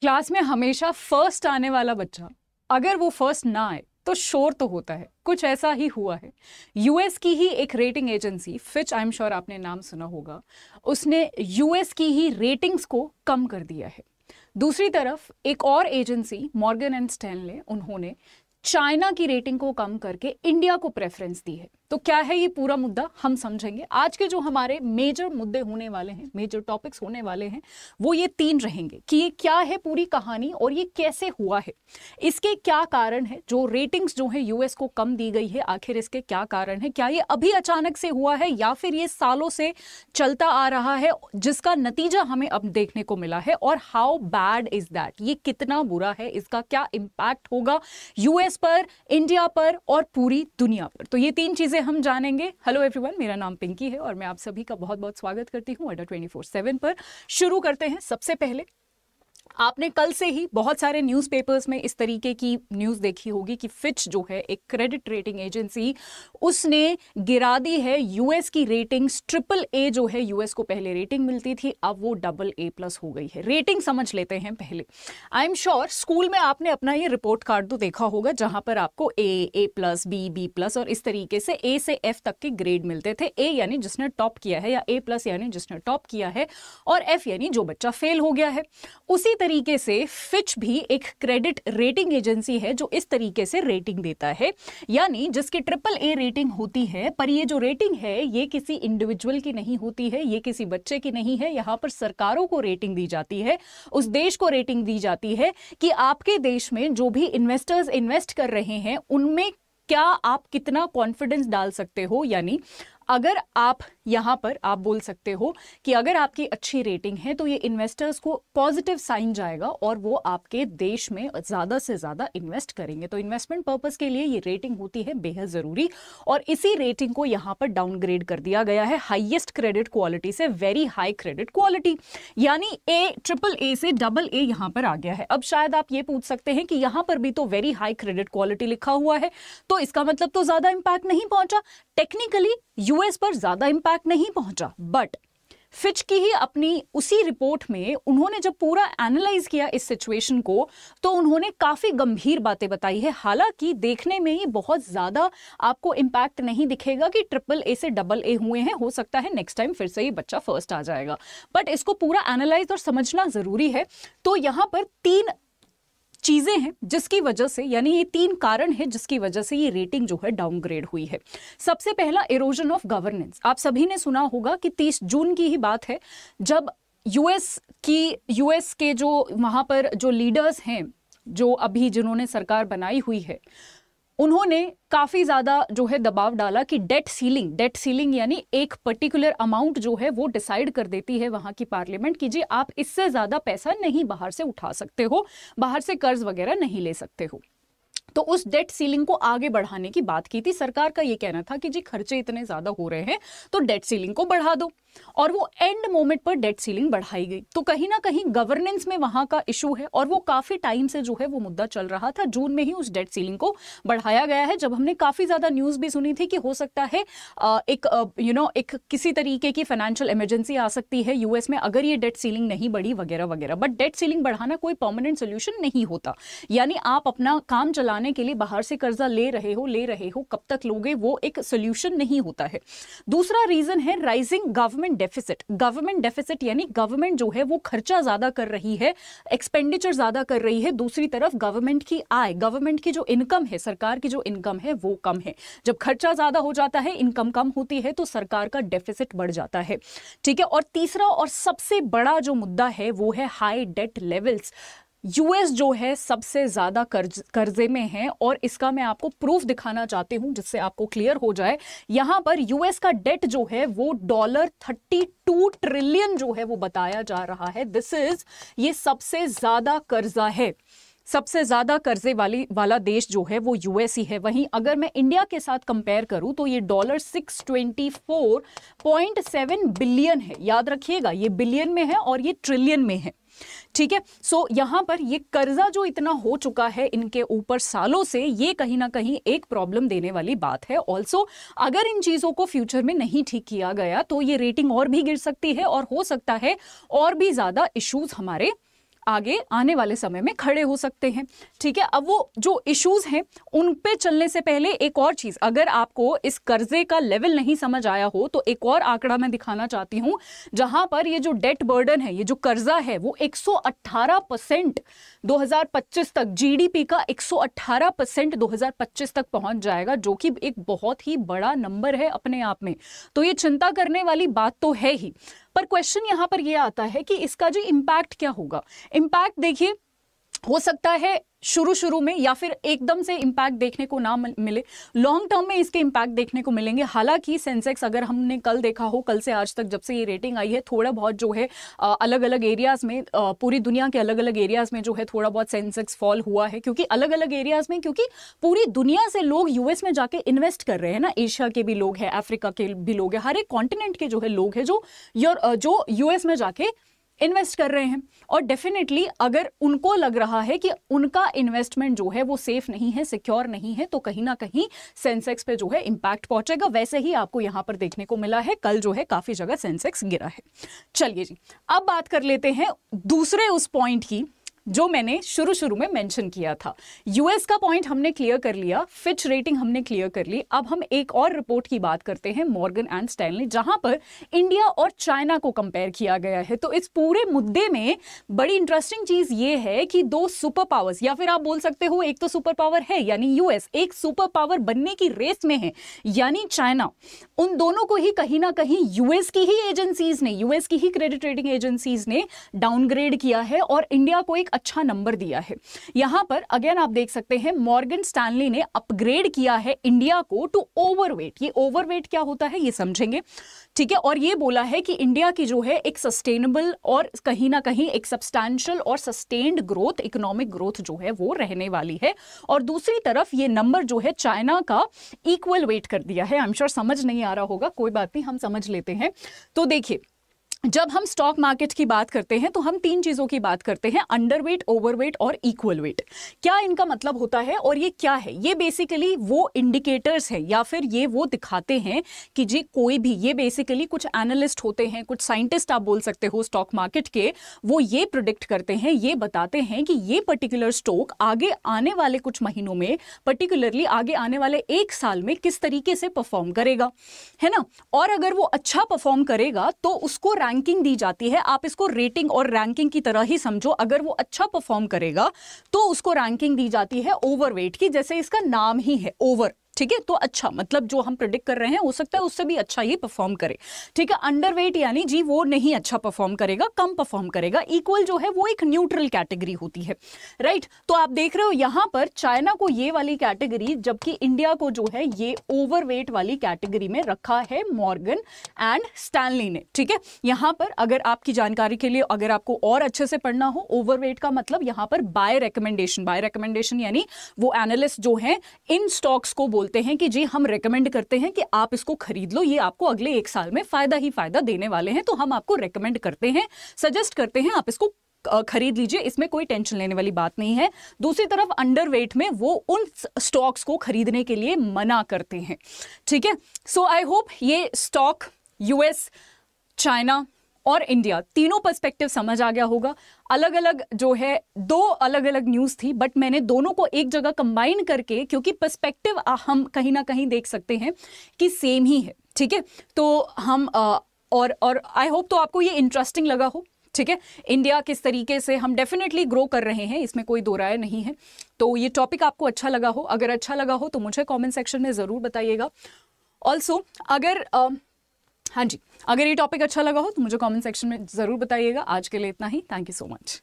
class में हमेशा first आने वाला बच्चा अगर वो फर्स्ट ना आए तो शोर तो होता है कुछ ऐसा ही हुआ है यूएस की ही एक rating agency Fitch I am sure आपने नाम सुना होगा उसने यूएस की ही रेटिंग्स को कम कर दिया है दूसरी तरफ एक और एजेंसी मॉर्गन एंड स्टैनले उन्होंने चाइना की रेटिंग को कम करके इंडिया को प्रेफरेंस दी है तो क्या है ये पूरा मुद्दा हम समझेंगे आज के जो हमारे मेजर मुद्दे होने वाले हैं मेजर टॉपिक्स होने वाले हैं वो ये तीन रहेंगे कि ये क्या है पूरी कहानी और ये कैसे हुआ है इसके क्या कारण है जो रेटिंग्स जो है यूएस को कम दी गई है आखिर इसके क्या कारण है क्या ये अभी अचानक से हुआ है या फिर ये सालों से चलता आ रहा है जिसका नतीजा हमें अब देखने को मिला है और हाउ बैड इज दैट ये कितना बुरा है इसका क्या इम्पैक्ट होगा यूएस पर इंडिया पर और पूरी दुनिया पर तो ये तीन चीजें चीज़ें हम जानेंगे हेलो एवरीवन मेरा नाम पिंकी है और मैं आप सभी का बहुत बहुत स्वागत करती हूँ अड्डा ट्वेंटी फोर सेवन पर शुरू करते हैं सबसे पहले आपने कल से ही बहुत सारे न्यूज़पेपर्स में इस तरीके की न्यूज़ देखी होगी कि फिच जो है एक क्रेडिट रेटिंग एजेंसी उसने गिरा दी है यूएस की रेटिंग ट्रिपल ए जो है यूएस को पहले रेटिंग मिलती थी अब वो डबल ए प्लस हो गई है रेटिंग समझ लेते हैं पहले आई एम श्योर स्कूल में आपने अपना ये रिपोर्ट कार्ड तो देखा होगा जहां पर आपको A A plus B B plus और इस तरीके से ए से एफ तक के ग्रेड मिलते थे ए यानी जिसने टॉप किया है या ए प्लस यानी जिसने टॉप किया है और एफ यानी जो बच्चा फेल हो गया है उसी तरीके से फिच भी एक क्रेडिट रेटिंग एजेंसी है जो इस तरीके से रेटिंग देता है यानी जिसकी ट्रिपल ए रेटिंग होती है पर ये जो रेटिंग है ये किसी इंडिविजुअल की नहीं होती है ये किसी बच्चे की नहीं है यहाँ पर सरकारों को रेटिंग दी जाती है उस देश को रेटिंग दी जाती है कि आपके देश में जो भी इन्वेस्टर्स इन्वेस्ट कर रहे हैं उनमें क्या आप कितना कॉन्फिडेंस डाल सकते हो यानी अगर आप यहाँ पर आप बोल सकते हो कि अगर आपकी अच्छी रेटिंग है तो ये इन्वेस्टर्स को पॉजिटिव साइन जाएगा और वो आपके देश में ज़्यादा से ज़्यादा इन्वेस्ट करेंगे तो इन्वेस्टमेंट पर्पज़ के लिए ये रेटिंग होती है बेहद ज़रूरी और इसी रेटिंग को यहाँ पर डाउनग्रेड कर दिया गया है हाइएस्ट क्रेडिट क्वालिटी से वेरी हाई क्रेडिट क्वालिटी यानी ए ट्रिपल ए से डबल ए यहाँ पर आ गया है अब शायद आप ये पूछ सकते हैं कि यहाँ पर भी तो वेरी हाई क्रेडिट क्वालिटी लिखा हुआ है तो इसका मतलब तो ज़्यादा इम्पैक्ट नहीं पहुंचा टेक्निकली यूएस पर ज़्यादा इम्पैक्ट तक नहीं पहुंचा बट फिच की ही अपनी उसी रिपोर्ट में उन्होंने जब पूरा एनालाइज किया इस सिचुएशन को तो उन्होंने काफ़ी गंभीर बातें बताई है हालांकि देखने में ही बहुत ज़्यादा आपको इम्पैक्ट नहीं दिखेगा कि ट्रिपल ए से डबल ए हुए हैं हो सकता है नेक्स्ट टाइम फिर से ये बच्चा फर्स्ट आ जाएगा बट इसको पूरा एनालाइज और समझना ज़रूरी है तो यहाँ पर तीन चीज़ें हैं जिसकी वजह से यानी ये तीन कारण है जिसकी वजह से ये रेटिंग जो है डाउनग्रेड हुई है सबसे पहला इरोजन ऑफ गवर्नेंस आप सभी ने सुना होगा कि तीस जून की ही बात है जब यूएस की यूएस के जो वहां पर जो लीडर्स हैं जो अभी जिन्होंने सरकार बनाई हुई है उन्होंने काफ़ी ज़्यादा जो है दबाव डाला कि डेट सीलिंग डेट सीलिंग यानी एक पर्टिकुलर अमाउंट जो है वो डिसाइड कर देती है वहाँ की पार्लियामेंट कि जी आप इससे ज़्यादा पैसा नहीं बाहर से उठा सकते हो बाहर से कर्ज वगैरह नहीं ले सकते हो तो उस डेट सीलिंग को आगे बढ़ाने की बात की थी सरकार का यह कहना था कि जी खर्चे इतने ज़्यादा हो रहे हैं तो डेट सीलिंग को बढ़ा दो और वो एंड मोमेंट पर डेट सीलिंग बढ़ाई गई तो कहीं ना कहीं गवर्नेंस में वहां का इशू है और वो काफ़ी टाइम से जो है वो मुद्दा चल रहा था जून में ही उस डेट सीलिंग को बढ़ाया गया है जब हमने काफ़ी ज़्यादा न्यूज़ भी सुनी थी कि हो सकता है एक यू नो एक किसी तरीके की फाइनेंशियल इमरजेंसी आ सकती है यूएस में अगर ये डेट सीलिंग नहीं बढ़ी वगैरह वगैरह बट डेट सीलिंग बढ़ाना कोई परमानेंट सोल्यूशन नहीं होता यानी आप अपना काम चला चुकाने के लिए बाहर से कर्जा ले रहे हो ले रहे हो कब तक लोगे वो एक सोल्यूशन नहीं होता है दूसरा रीजन है rising government deficit government deficit यानी गवर्नमेंट जो है वो खर्चा ज्यादा कर रही है एक्सपेंडिचर ज्यादा कर रही है दूसरी तरफ गवर्नमेंट की आय गवर्नमेंट की जो इनकम है सरकार की जो इनकम है वो कम है जब खर्चा ज्यादा हो जाता है इनकम कम होती है तो सरकार का डेफिसिट बढ़ जाता है ठीक है और तीसरा और सबसे बड़ा जो मुद्दा है वो है हाई डेट लेवल्स यूएस जो है सबसे ज़्यादा कर्ज कर्जे में है और इसका मैं आपको प्रूफ दिखाना चाहती हूं जिससे आपको क्लियर हो जाए यहां पर यूएस का डेट जो है वो डॉलर थर्टी टू ट्रिलियन जो है वो बताया जा रहा है दिस इज ये सबसे ज़्यादा कर्जा है सबसे ज़्यादा कर्जे वाली वाला देश जो है वो यूएस ही है वहीं अगर मैं इंडिया के साथ कंपेयर करूं तो ये डॉलर 624.7 बिलियन है याद रखिएगा ये बिलियन में है और ये ट्रिलियन में है ठीक है सो यहां पर ये कर्जा जो इतना हो चुका है इनके ऊपर सालों से ये कहीं ना कहीं एक प्रॉब्लम देने वाली बात है ऑल्सो अगर इन चीज़ों को फ्यूचर में नहीं ठीक किया गया तो ये रेटिंग और भी गिर सकती है और हो सकता है और भी ज़्यादा इश्यूज हमारे आगे आने वाले समय में खड़े हो सकते हैं ठीक है अब वो जो इश्यूज हैं उन पे चलने से पहले एक और चीज़ अगर आपको इस कर्जे का लेवल नहीं समझ आया हो तो एक और आंकड़ा मैं दिखाना चाहती हूँ जहां पर ये जो डेट बर्डन है ये जो कर्जा है वो 118 परसेंट 2025 तक जीडीपी का 118 परसेंट 2025 तक पहुंच जाएगा जो कि एक बहुत ही बड़ा नंबर है अपने आप में तो ये चिंता करने वाली बात तो है ही पर क्वेश्चन यहां पर यह आता है कि इसका जो इम्पैक्ट क्या होगा इम्पैक्ट देखिए हो सकता है शुरू शुरू में या फिर एकदम से इम्पैक्ट देखने को ना मिले लॉन्ग टर्म में इसके इम्पैक्ट देखने को मिलेंगे हालांकि सेंसेक्स अगर हमने कल देखा हो कल से आज तक जब से ये रेटिंग आई है थोड़ा बहुत जो है अलग अलग एरियाज में पूरी दुनिया के अलग अलग एरियाज में जो है थोड़ा बहुत सेंसेक्स फॉल हुआ है क्योंकि अलग अलग एरियाज में क्योंकि पूरी दुनिया से लोग यूएस में जाके इन्वेस्ट कर रहे हैं ना एशिया के भी लोग हैं अफ्रीका के भी लोग हैं हर एक कॉन्टिनेंट के जो है लोग हैं जो जो यूएस में जाके इन्वेस्ट कर रहे हैं और डेफिनेटली अगर उनको लग रहा है कि उनका इन्वेस्टमेंट जो है वो सेफ नहीं है सिक्योर नहीं है तो कहीं ना कहीं सेंसेक्स पे जो है इम्पैक्ट पहुंचेगा वैसे ही आपको यहाँ पर देखने को मिला है कल जो है काफ़ी जगह सेंसेक्स गिरा है चलिए जी अब बात कर लेते हैं दूसरे उस पॉइंट की जो मैंने शुरू शुरू में मेंशन किया था यूएस का पॉइंट हमने क्लियर कर लिया फिच रेटिंग हमने क्लियर कर ली अब हम एक और रिपोर्ट की बात करते हैं मॉर्गन एंड स्टैनली जहां पर इंडिया और चाइना को कंपेयर किया गया है तो इस पूरे मुद्दे में बड़ी इंटरेस्टिंग चीज ये है कि दो सुपर पावर्स या फिर आप बोल सकते हो एक तो सुपर पावर है यानी यूएस एक सुपर पावर बनने की रेस में है यानी चाइना उन दोनों को ही कहीं ना कहीं यूएस की ही एजेंसीज ने यूएस की ही क्रेडिट रेटिंग एजेंसीज ने डाउनग्रेड किया है और इंडिया को एक अच्छा नंबर दिया है यहां पर अगेन आप देख सकते हैं मॉर्गन स्टैनली ने अपग्रेड किया है इंडिया को टू ओवरवेट ये ओवरवेट क्या होता है ये समझेंगे ठीक है और ये बोला है कि इंडिया की जो है एक सस्टेनेबल और कहीं ना कहीं एक सब्सटैंशियल और सस्टेन्ड ग्रोथ इकोनॉमिक ग्रोथ जो है वो रहने वाली है और दूसरी तरफ ये नंबर जो है चाइना का इक्वल वेट कर दिया है आई एम श्योर समझ नहीं आ रहा होगा कोई बात नहीं हम समझ लेते हैं तो देखिए जब हम स्टॉक मार्केट की बात करते हैं तो हम तीन चीज़ों की बात करते हैं अंडर वेट ओवर वेट और इक्वल वेट क्या इनका मतलब होता है और ये क्या है ये बेसिकली वो इंडिकेटर्स है या फिर ये वो दिखाते हैं कि जी कोई भी ये बेसिकली कुछ एनालिस्ट होते हैं कुछ साइंटिस्ट आप बोल सकते हो स्टॉक मार्केट के वो ये प्रोडिक्ट करते हैं ये बताते हैं कि ये पर्टिकुलर स्टॉक आगे आने वाले कुछ महीनों में पर्टिकुलरली आगे आने वाले एक साल में किस तरीके से परफॉर्म करेगा है ना और अगर वो अच्छा परफॉर्म करेगा तो उसको रैंकिंग दी जाती है आप इसको रेटिंग और रैंकिंग की तरह ही समझो अगर वो अच्छा परफॉर्म करेगा तो उसको रैंकिंग दी जाती है ओवरवेट की जैसे इसका नाम ही है ओवर ठीक है तो अच्छा मतलब जो हम प्रिडिक्ट कर रहे हैं हो सकता है उससे भी अच्छा ही परफॉर्म करे ठीक है अंडरवेट यानी जी वो नहीं अच्छा परफॉर्म करेगा कम परफॉर्म करेगा इक्वल जो है वो एक न्यूट्रल कैटेगरी होती है राइट तो आप देख रहे हो यहां पर चाइना को ये वाली कैटेगरी जबकि इंडिया को जो है ये ओवरवेट वाली कैटेगरी में रखा है मॉर्गन एंड स्टैनली ने ठीक है यहां पर अगर आपकी जानकारी के लिए अगर आपको और अच्छे से पढ़ना हो ओवरवेट का मतलब यहां पर बाय रिकमेंडेशन बाय रिकमेंडेशन यानी वो एनालिस्ट जो है इन स्टॉक्स को बोल बोलते हैं कि जी हम रेकमेंड करते हैं कि आप इसको खरीद लो ये आपको अगले एक साल में फायदा ही फायदा देने वाले हैं तो हम आपको रेकमेंड करते हैं सजेस्ट करते हैं आप इसको खरीद लीजिए इसमें कोई टेंशन लेने वाली बात नहीं है दूसरी तरफ अंडरवेट में वो उन स्टॉक्स को खरीदने के लिए मना करते हैं ठीक है सो आई होप ये स्टॉक यूएस चाइना और इंडिया तीनों पर्सपेक्टिव समझ आ गया होगा अलग अलग जो है दो अलग अलग न्यूज़ थी बट मैंने दोनों को एक जगह कंबाइन करके क्योंकि पर्सपेक्टिव हम कहीं ना कहीं देख सकते हैं कि सेम ही है ठीक है तो हम आ, और और आई होप तो आपको ये इंटरेस्टिंग लगा हो ठीक है इंडिया किस तरीके से हम डेफिनेटली ग्रो कर रहे हैं इसमें कोई दो राय नहीं है तो ये टॉपिक आपको अच्छा लगा हो अगर अच्छा लगा हो तो मुझे कॉमेंट सेक्शन में ज़रूर बताइएगा ऑल्सो अगर uh, हाँ जी अगर ये टॉपिक अच्छा लगा हो तो मुझे कमेंट सेक्शन में ज़रूर बताइएगा आज के लिए इतना ही थैंक यू सो मच